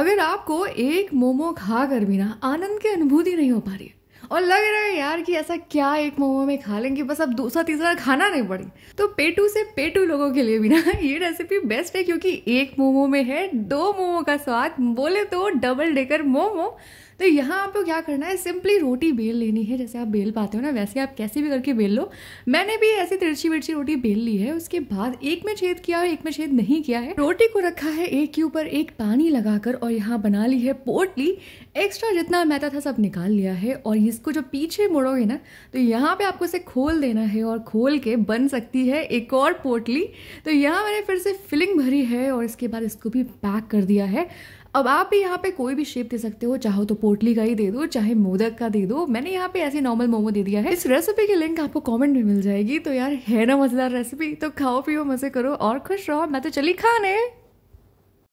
अगर आपको एक मोमो खा कर भी ना आनंद की अनुभूति नहीं हो पा रही है और लग रहा है यार कि ऐसा क्या एक मोमो में खा लेंगे बस अब दूसरा तीसरा खाना नहीं पड़े तो पेटू से पेटू लोगों के लिए भी ना ये रेसिपी बेस्ट है क्योंकि एक मोमो में है दो मोमो का स्वाद बोले तो डबल डेकर मोमो तो यहाँ आपको क्या करना है सिंपली रोटी बेल लेनी है जैसे आप बेल पाते हो ना वैसे आप कैसे भी करके बेल लो मैंने भी ऐसी तिरछी विरछी रोटी बेल ली है उसके बाद एक में छेद किया और एक में छेद नहीं किया है रोटी को रखा है एक के ऊपर एक पानी लगाकर और यहाँ बना ली है पोटली एक्स्ट्रा जितना मैदा था सब निकाल लिया है और इसको जो पीछे मोड़ोगे ना तो यहाँ पे आपको इसे खोल देना है और खोल के बन सकती है एक और पोटली तो यहाँ मैंने फिर से फिलिंग भरी है और इसके बाद इसको भी पैक कर दिया है अब आप भी यहाँ पे कोई भी शेप दे सकते हो चाहो तो पोटली का ही दे दो चाहे मोदक का दे दो मैंने यहाँ पे ऐसे नॉर्मल मोमो दे दिया है इस रेसिपी की लिंक आपको कॉमेंट में मिल जाएगी तो यार है ना मजेदार रेसिपी तो खाओ पियो मजे करो और खुश रहो मैं तो चली खाने